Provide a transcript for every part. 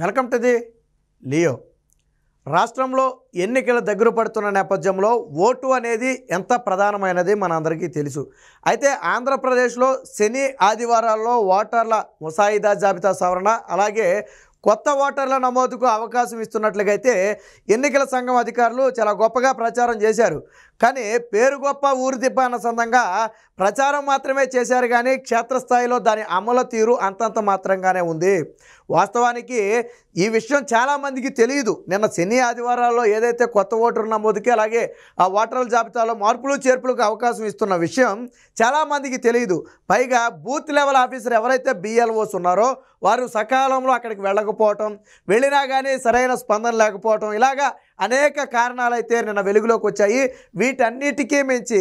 welcome to the Leo రాష్ట్రంలో ఎన్నికల దగ్గర పడుతున్న నేపథ్యంలో ఓటు అనేది ఎంత ప్రధానమైనది మనందరికీ తెలుసు అయితే ఆంధ్రప్రదేశ్లో శని ఆదివారాల్లో ఓటర్ల ముసాయిదా జాబితా సవరణ అలాగే కొత్త ఓటర్ల నమోదుకు అవకాశం ఇస్తున్నట్లుగైతే ఎన్నికల సంఘం అధికారులు చాలా గొప్పగా ప్రచారం చేశారు కానీ పేరు గొప్ప ఊరు దిబ్బ అన్న సందంగా ప్రచారం మాత్రమే చేశారు కానీ క్షేత్రస్థాయిలో దాని అమలు తీరు అంతంత మాత్రంగానే ఉంది వాస్తవానికి ఈ విషయం చాలామందికి తెలియదు నిన్న శని ఆదివారాల్లో ఏదైతే కొత్త ఓటరు నమోదుకి అలాగే ఆ ఓటర్ల జాబితాలో మార్పులు చేర్పులకు అవకాశం ఇస్తున్న విషయం చాలామందికి తెలియదు పైగా బూత్ లెవెల్ ఆఫీసర్ ఎవరైతే బిఎల్ఓస్ ఉన్నారో వారు సకాలంలో అక్కడికి వెళ్ళకపోవటం వెళ్ళినా కానీ సరైన స్పందన లేకపోవటం ఇలాగా అనేక కారణాలైతే నిన్న వెలుగులోకి వచ్చాయి వీటన్నిటికీ మించి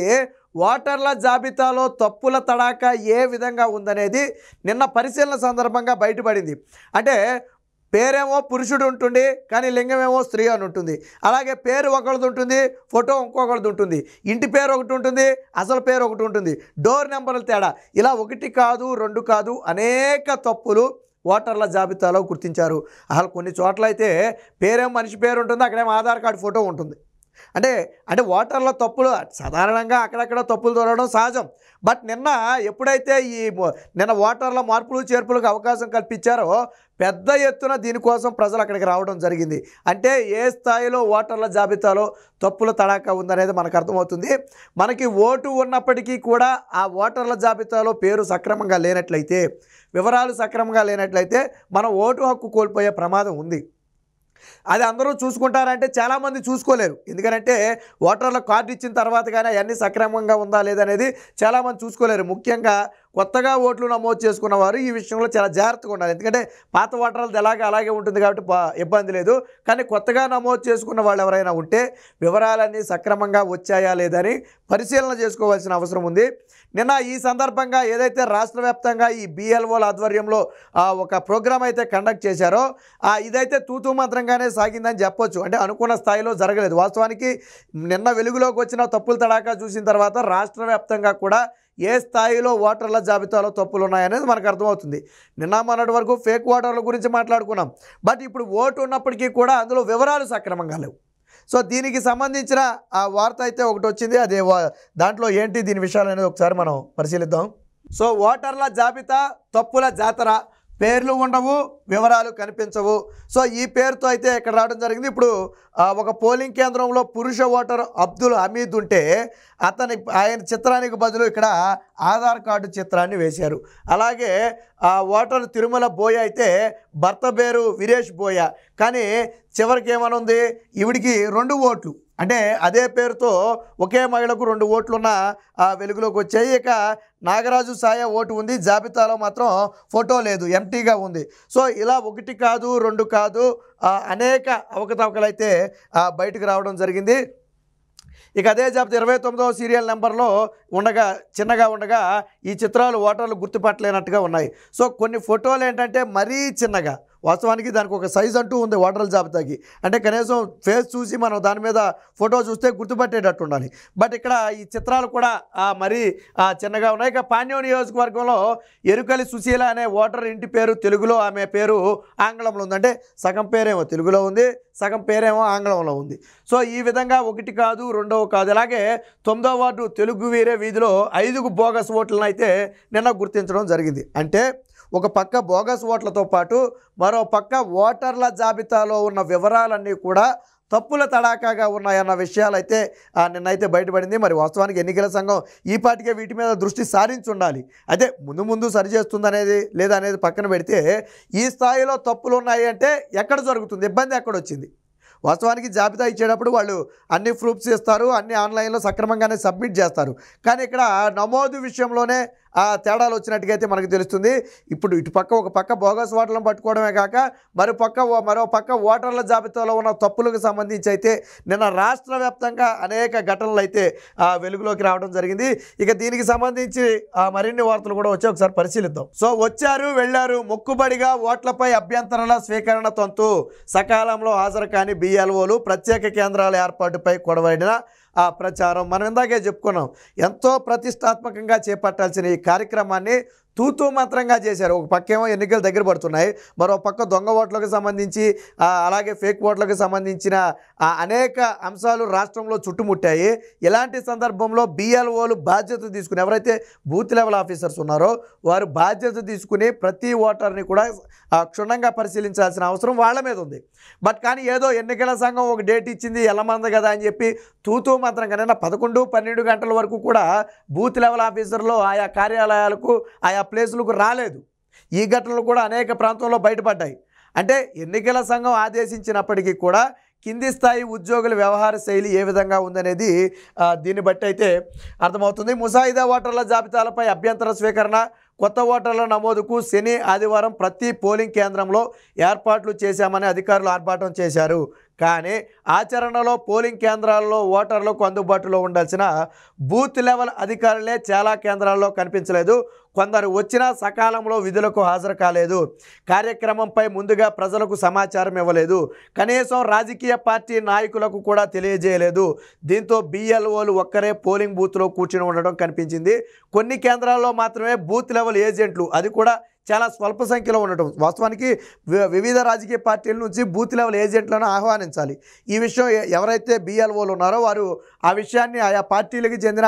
ఓటర్ల జాబితాలో తప్పుల తడాక ఏ విధంగా ఉందనేది నిన్న పరిశీలన సందర్భంగా బయటపడింది అంటే పేరేమో పురుషుడు ఉంటుంది కానీ లింగమేమో స్త్రీ అని ఉంటుంది అలాగే పేరు ఒకరిది ఉంటుంది ఫోటో ఇంకొకరిది ఉంటుంది ఇంటి పేరు ఒకటి ఉంటుంది అసలు పేరు ఒకటి ఉంటుంది డోర్ నెంబర్ల తేడా ఇలా ఒకటి కాదు రెండు కాదు అనేక తప్పులు ఓటర్ల జాబితాలో గుర్తించారు అసలు కొన్ని చోట్ల అయితే పేరేం మనిషి పేరు ఉంటుంది అక్కడేమో ఆధార్ కార్డు ఫోటో ఉంటుంది అంటే అంటే ఓటర్ల తప్పులు సాధారణంగా అక్కడక్కడ తప్పులు దొరకడం సహజం బట్ నిన్న ఎప్పుడైతే ఈ నిన్న ఓటర్ల మార్పులు చేర్పులకు అవకాశం కల్పించారో పెద్ద ఎత్తున దీనికోసం ప్రజలు అక్కడికి రావడం జరిగింది అంటే ఏ స్థాయిలో ఓటర్ల జాబితాలో తప్పుల తడాక ఉందనేది మనకు అర్థమవుతుంది మనకి ఓటు ఉన్నప్పటికీ కూడా ఆ ఓటర్ల జాబితాలో పేరు సక్రమంగా లేనట్లయితే వివరాలు సక్రమంగా లేనట్లయితే మనం ఓటు హక్కు కోల్పోయే ప్రమాదం ఉంది అది అందరూ చూసుకుంటారంటే చాలామంది చూసుకోలేరు ఎందుకంటే ఓటర్ల కార్డు ఇచ్చిన తర్వాత కానీ అవన్నీ సక్రమంగా ఉందా లేదనేది చాలామంది చూసుకోలేరు ముఖ్యంగా కొత్తగా ఓట్లు నమోదు చేసుకున్న వారు ఈ విషయంలో చాలా జాగ్రత్తగా ఉండాలి ఎందుకంటే పాత ఓటర్లు ఎలాగే అలాగే ఉంటుంది కాబట్టి ఇబ్బంది లేదు కానీ కొత్తగా నమోదు చేసుకున్న వాళ్ళు ఎవరైనా ఉంటే వివరాలన్నీ సక్రమంగా వచ్చాయా లేదని పరిశీలన చేసుకోవాల్సిన అవసరం ఉంది నిన్న ఈ సందర్భంగా ఏదైతే రాష్ట్ర వ్యాప్తంగా ఈ బిఎల్ఓల ఆధ్వర్యంలో ఒక ప్రోగ్రాం అయితే కండక్ట్ చేశారో ఇదైతే తూతూ మాత్రంగానే సాగిందని చెప్పొచ్చు అంటే అనుకున్న స్థాయిలో జరగలేదు వాస్తవానికి నిన్న వెలుగులోకి వచ్చిన తప్పులు తడాకా చూసిన తర్వాత రాష్ట్ర కూడా ఏ స్థాయిలో ఓటర్ల జాబితాలో తప్పులు ఉన్నాయనేది మనకు అర్థమవుతుంది నిన్న మొన్నటి వరకు ఫేక్ ఓటర్ల గురించి మాట్లాడుకున్నాం బట్ ఇప్పుడు ఓటు ఉన్నప్పటికీ కూడా అందులో వివరాలు సక్రమంగా లేవు సో దీనికి సంబంధించిన ఆ వార్త అయితే ఒకటి వచ్చింది అదే దాంట్లో ఏంటి దీని విషయాలు అనేది ఒకసారి మనం పరిశీలిద్దాం సో ఓటర్ల జాబితా తప్పుల జాతర పేర్లు ఉండవు వివరాలు కనిపించవు సో ఈ పేరుతో అయితే ఇక్కడ రావడం జరిగింది ఇప్పుడు ఒక పోలింగ్ కేంద్రంలో పురుష ఓటర్ అబ్దుల్ హమీద్ ఉంటే అతని ఆయన చిత్రానికి బదులు ఇక్కడ ఆధార్ కార్డు చిత్రాన్ని వేశారు అలాగే ఆ ఓటర్ తిరుమల బోయ అయితే భర్త పేరు వీరేష్ బోయ కానీ చివరికి ఏమనుంది ఇవిడికి రెండు ఓట్లు అంటే అదే పేరుతో ఒకే మహిళకు రెండు ఓట్లున్న వెలుగులోకి వచ్చాయి ఇక నాగరాజు సాయ ఓటు ఉంది జాబితాలో మాత్రం ఫోటో లేదు ఎంటీగా ఉంది సో ఇలా ఒకటి కాదు రెండు కాదు అనేక అవకతవకలు అయితే బయటకు రావడం జరిగింది ఇక అదే జాబితా ఇరవై తొమ్మిదవ సీరియల్ నెంబర్లో ఉండగా చిన్నగా ఉండగా ఈ చిత్రాలు ఓటర్లు గుర్తుపట్టలేనట్టుగా ఉన్నాయి సో కొన్ని ఫోటోలు ఏంటంటే మరీ చిన్నగా వాస్తవానికి దానికి ఒక సైజ్ అంటూ ఉంది ఓటర్ల జాబితాకి అంటే కనీసం ఫేస్ చూసి మనం దాని మీద ఫోటో చూస్తే గుర్తుపట్టేటట్టు ఉండాలి బట్ ఇక్కడ ఈ చిత్రాలు కూడా మరీ చిన్నగా ఉన్నాయి ఇక పాండ్యం నియోజకవర్గంలో ఎరుకలి సుశీల అనే ఓటర్ ఇంటి పేరు తెలుగులో ఆమె పేరు ఆంగ్లంలో ఉంది అంటే సగం పేరేమో తెలుగులో ఉంది సగం పేరేమో ఆంగ్లంలో ఉంది సో ఈ విధంగా ఒకటి కాదు రెండవ కాదు అలాగే తొమ్మిదో వార్డు తెలుగు వీరే వీధిలో ఐదుగు బోగస్ ఓట్లను అయితే నిన్న గుర్తించడం జరిగింది అంటే ఒక పక్క బోగస్ ఓట్లతో పాటు మరో మరోపక్క ఓటర్ల జాబితాలో ఉన్న వివరాలన్నీ కూడా తప్పుల తడాకాగా ఉన్నాయన్న విషయాలు అయితే నిన్నైతే బయటపడింది మరి వాస్తవానికి ఎన్నికల సంఘం ఈ పాటికే వీటి మీద దృష్టి సారించి ఉండాలి అయితే ముందు ముందు సరి చేస్తుందనేది లేదా అనేది పక్కన పెడితే ఈ స్థాయిలో తప్పులు ఉన్నాయి అంటే ఎక్కడ జరుగుతుంది ఇబ్బంది ఎక్కడ వచ్చింది వాస్తవానికి జాబితా ఇచ్చేటప్పుడు వాళ్ళు అన్ని ప్రూఫ్స్ ఇస్తారు అన్ని ఆన్లైన్లో సక్రమంగానే సబ్మిట్ చేస్తారు కానీ ఇక్కడ నమోదు విషయంలోనే ఆ తేడాలు వచ్చినట్టుగా మనకు తెలుస్తుంది ఇప్పుడు ఇటు పక్క ఒక పక్క బోగస్ ఓటర్లను పట్టుకోవడమే కాక మరో పక్క మరో పక్క ఓటర్ల జాబితాలో ఉన్న తప్పులకు సంబంధించి అయితే నిన్న రాష్ట్ర వ్యాప్తంగా అనేక ఘటనలు అయితే వెలుగులోకి రావడం జరిగింది ఇక దీనికి సంబంధించి మరిన్ని వార్తలు కూడా వచ్చి ఒకసారి పరిశీలిద్దాం సో వచ్చారు వెళ్ళారు మొక్కుబడిగా ఓట్లపై అభ్యంతరణ స్వీకరణ తొంతు సకాలంలో హాజరు కాని బిఎల్ఓలు ప్రత్యేక కేంద్రాల ఏర్పాటుపై కొడవడిన ఆ ప్రచారం మనం ఇందాకే చెప్పుకున్నాం ఎంతో ప్రతిష్టాత్మకంగా చేపట్టాల్సిన ఈ కార్యక్రమాన్ని తూతూ మాత్రంగా చేశారు ఒక పక్కేమో ఎన్నికలు దగ్గర పడుతున్నాయి మరో పక్క దొంగ ఓట్లకు సంబంధించి అలాగే ఫేక్ ఓట్లకు సంబంధించిన అనేక అంశాలు రాష్ట్రంలో చుట్టుముట్టాయి ఇలాంటి సందర్భంలో బీఎల్ఓలు బాధ్యత తీసుకుని ఎవరైతే బూత్ లెవెల్ ఆఫీసర్స్ ఉన్నారో వారు బాధ్యత తీసుకుని ప్రతి ఓటర్ని కూడా క్షుణ్ణంగా పరిశీలించాల్సిన అవసరం వాళ్ళ మీద ఉంది బట్ కానీ ఏదో ఎన్నికల సంఘం ఒక డేట్ ఇచ్చింది ఎల్లమంది కదా అని చెప్పి తూతూ మాత్రం కనుక పదకొండు పన్నెండు గంటల వరకు కూడా బూత్ లెవెల్ ఆఫీసర్లు ఆయా కార్యాలయాలకు ఆయా ప్లేసులకు రాలేదు ఈ ఘటనలు కూడా అనేక ప్రాంతంలో బయటపడ్డాయి అంటే ఎన్నికల సంఘం ఆదేశించినప్పటికీ కూడా కింది స్థాయి ఉద్యోగుల వ్యవహార శైలి ఏ విధంగా ఉందనేది దీన్ని బట్టి అయితే అర్థమవుతుంది ముసాయిదా ఓటర్ల జాబితాలపై అభ్యంతర స్వీకరణ కొత్త ఓటర్ల నమోదుకు శని ఆదివారం ప్రతి పోలింగ్ కేంద్రంలో ఏర్పాట్లు చేశామని అధికారులు ఆర్భాటం చేశారు కానీ ఆచరణలో పోలింగ్ కేంద్రాల్లో ఓటర్లకు అందుబాటులో ఉండాల్సిన బూత్ లెవెల్ అధికారులే చాలా కేంద్రాల్లో కనిపించలేదు కొందరు వచ్చినా సకాలంలో విధులకు హాజరు కాలేదు కార్యక్రమంపై ముందుగా ప్రజలకు సమాచారం ఇవ్వలేదు కనీసం రాజకీయ పార్టీ నాయకులకు కూడా తెలియజేయలేదు దీంతో బిఎల్ఓలు ఒక్కరే పోలింగ్ బూత్లో కూర్చుని ఉండడం కనిపించింది కొన్ని కేంద్రాల్లో మాత్రమే బూత్ లెవెల్ ఏజెంట్లు అది కూడా చాలా స్వల్ప సంఖ్యలో ఉండటం వాస్తవానికి వివిధ రాజకీయ పార్టీల నుంచి బూత్ లెవెల్ ఏజెంట్లను ఆహ్వానించాలి ఈ విషయం ఎవరైతే బిఎల్ఓలు ఉన్నారో వారు ఆ విషయాన్ని ఆయా పార్టీలకు చెందిన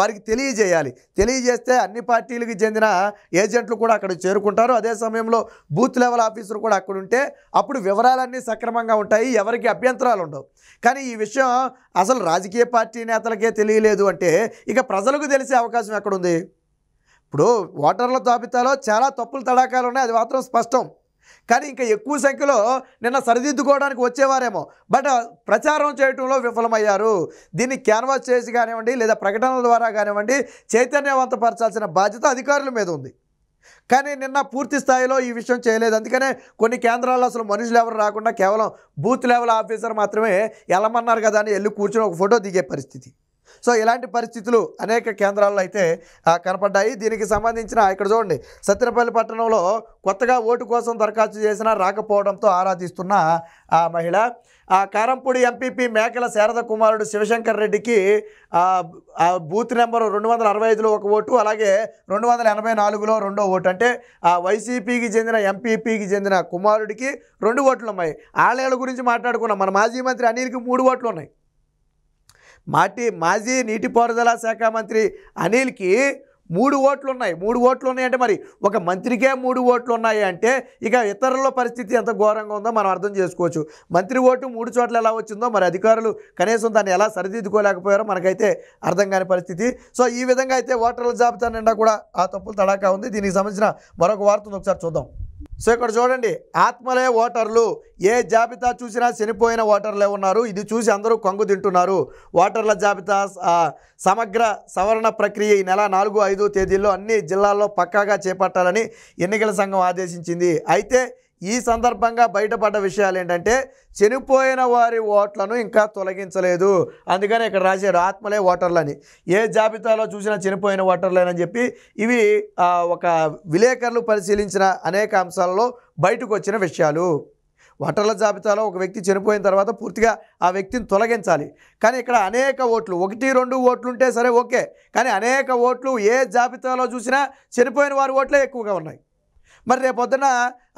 వారికి తెలియజేయాలి తెలియజేస్తే అన్ని పార్టీలకు చెందిన ఏజెంట్లు కూడా అక్కడ చేరుకుంటారు అదే సమయంలో బూత్ లెవెల్ ఆఫీసర్ కూడా అక్కడ ఉంటే అప్పుడు వివరాలన్నీ సక్రమంగా ఉంటాయి ఎవరికి అభ్యంతరాలు ఉండవు కానీ ఈ విషయం అసలు రాజకీయ పార్టీ నేతలకే తెలియలేదు అంటే ఇక ప్రజలకు తెలిసే అవకాశం ఎక్కడుంది ఇప్పుడు ఓటర్ల జాబితాలో చాలా తప్పులు తడాకాలు ఉన్నాయి అది మాత్రం స్పష్టం కానీ ఇంకా ఎక్కువ సంఖ్యలో నిన్న సరిదిద్దుకోవడానికి వచ్చేవారేమో బట్ ప్రచారం చేయటంలో విఫలమయ్యారు దీన్ని క్యాన్వాస్ చేసి కానివ్వండి లేదా ప్రకటనల ద్వారా కానివ్వండి చైతన్యవంతపరచాల్సిన బాధ్యత అధికారుల మీద ఉంది కానీ నిన్న పూర్తి స్థాయిలో ఈ విషయం చేయలేదు అందుకనే కొన్ని కేంద్రాల్లో అసలు మనుషులు ఎవరు రాకుండా కేవలం బూత్ లెవెల్ ఆఫీసర్ మాత్రమే వెళ్ళమన్నారు కదా అని వెళ్ళి కూర్చొని ఒక ఫోటో దిగే పరిస్థితి సో ఇలాంటి పరిస్థితులు అనేక కేంద్రాల్లో అయితే కనపడ్డాయి దీనికి సంబంధించిన ఇక్కడ చూడండి సత్తెనపల్లి పట్టణంలో కొత్తగా ఓటు కోసం దరఖాస్తు చేసినా రాకపోవడంతో ఆరాధిస్తున్న ఆ మహిళ ఆ కారంపూడి ఎంపీపీ మేకల శారద కుమారుడు శివశంకర్ రెడ్డికి ఆ బూత్ నెంబరు రెండు వందల అరవై ఐదులో ఒక ఓటు అలాగే రెండు వందల ఎనభై నాలుగులో రెండో ఓటు అంటే ఆ వైసీపీకి చెందిన ఎంపీపీకి చెందిన కుమారుడికి రెండు ఓట్లు ఉన్నాయి ఆలయాల గురించి మాట్లాడుకున్నాం మన మాజీ మంత్రి అనిల్కి మూడు ఓట్లు ఉన్నాయి మాటి మాజీ నీటిపారుదల శాఖ మంత్రి అనిల్కి మూడు ఓట్లు ఉన్నాయి మూడు ఓట్లు ఉన్నాయంటే మరి ఒక మంత్రికే మూడు ఓట్లు ఉన్నాయి అంటే ఇక ఇతరుల పరిస్థితి ఎంత ఘోరంగా ఉందో మనం అర్థం చేసుకోవచ్చు మంత్రి ఓటు మూడు చోట్ల ఎలా వచ్చిందో మరి అధికారులు కనీసం దాన్ని ఎలా సరిదిద్దుకోలేకపోయారో మనకైతే అర్థం కాని పరిస్థితి సో ఈ విధంగా అయితే ఓటర్ల జాబితా నిండా కూడా ఆ తప్పులు తడాకా ఉంది దీనికి సంబంధించిన మరొక వార్తను ఒకసారి చూద్దాం సో ఇక్కడ చూడండి ఆత్మలే ఓటర్లు ఏ జాబితా చూసినా చనిపోయిన ఓటర్లే ఉన్నారు ఇది చూసి అందరూ కొంగు తింటున్నారు ఓటర్ల జాబితా సమగ్ర సవరణ ప్రక్రియ ఈ నెల నాలుగు ఐదు తేదీల్లో అన్ని జిల్లాల్లో పక్కాగా చేపట్టాలని ఎన్నికల సంఘం ఆదేశించింది అయితే ఈ సందర్భంగా బయటపడ్డ విషయాలు ఏంటంటే చనిపోయిన వారి ఓట్లను ఇంకా తొలగించలేదు అందుకని ఇక్కడ రాశారు ఆత్మలే ఓటర్లని ఏ జాబితాలో చూసినా చనిపోయిన ఓటర్లేనని చెప్పి ఇవి ఒక విలేకరులు పరిశీలించిన అనేక అంశాలలో బయటకు వచ్చిన విషయాలు ఓటర్ల జాబితాలో ఒక వ్యక్తి చనిపోయిన తర్వాత పూర్తిగా ఆ వ్యక్తిని తొలగించాలి కానీ ఇక్కడ అనేక ఓట్లు ఒకటి రెండు ఓట్లు ఉంటే సరే ఓకే కానీ అనేక ఓట్లు ఏ జాబితాలో చూసినా చనిపోయిన వారి ఓట్లే ఎక్కువగా ఉన్నాయి మరి రేపు పొద్దున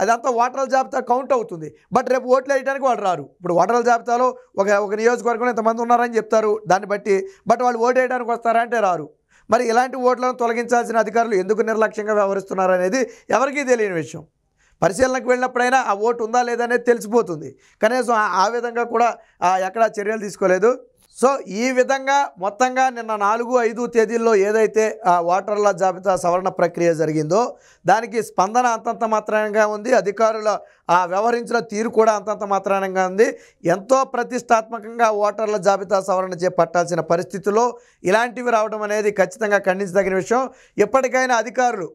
అదంతా ఓటర్ల జాబితా కౌంట్ అవుతుంది బట్ రేపు ఓట్లు వేయడానికి వాళ్ళు రారు ఇప్పుడు ఓటర్ల జాబితాలో ఒక ఒక నియోజకవర్గంలో ఇంతమంది ఉన్నారని చెప్తారు దాన్ని బట్టి బట్ వాళ్ళు ఓటు వేయడానికి వస్తారా అంటే రారు మరి ఇలాంటి ఓట్లను తొలగించాల్సిన అధికారులు ఎందుకు నిర్లక్ష్యంగా వ్యవహరిస్తున్నారు అనేది ఎవరికీ తెలియని విషయం పరిశీలనకు వెళ్ళినప్పుడైనా ఆ ఓటు ఉందా లేదా అనేది తెలిసిపోతుంది కనీసం ఆ విధంగా కూడా ఎక్కడా చర్యలు తీసుకోలేదు సో ఈ విధంగా మొత్తంగా నిన్న నాలుగు ఐదు తేదీల్లో ఏదైతే వాటర్ల జాబితా సవరణ ప్రక్రియ జరిగిందో దానికి స్పందన అంతంత మాత్రంగా ఉంది అధికారుల ఆ వ్యవహరించిన తీరు కూడా అంతంత మాత్రానంగా ఉంది ఎంతో ప్రతిష్టాత్మకంగా ఓటర్ల జాబితా సవరణ చేపట్టాల్సిన పరిస్థితిలో ఇలాంటివి రావడం అనేది ఖచ్చితంగా ఖండించదగిన విషయం ఎప్పటికైనా అధికారులు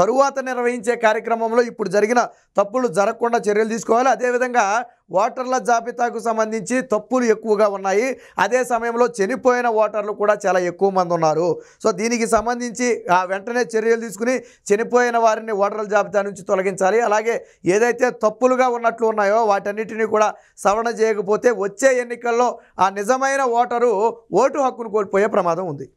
తరువాత నిర్వహించే కార్యక్రమంలో ఇప్పుడు జరిగిన తప్పులు జరగకుండా చర్యలు తీసుకోవాలి అదేవిధంగా ఓటర్ల జాబితాకు సంబంధించి తప్పులు ఎక్కువగా ఉన్నాయి అదే సమయంలో చనిపోయిన ఓటర్లు కూడా చాలా ఎక్కువ మంది ఉన్నారు సో దీనికి సంబంధించి ఆ వెంటనే చర్యలు తీసుకుని చనిపోయిన వారిని ఓటర్ల జాబితా నుంచి తొలగించాలి అలాగే ఏదైతే తప్పు తప్పులుగా ఉన్నట్లు ఉన్నాయో వాటన్నిటినీ కూడా సవరణ చేయకపోతే వచ్చే ఎన్నికల్లో ఆ నిజమైన ఓటరు ఓటు హక్కును కోల్పోయే ప్రమాదం ఉంది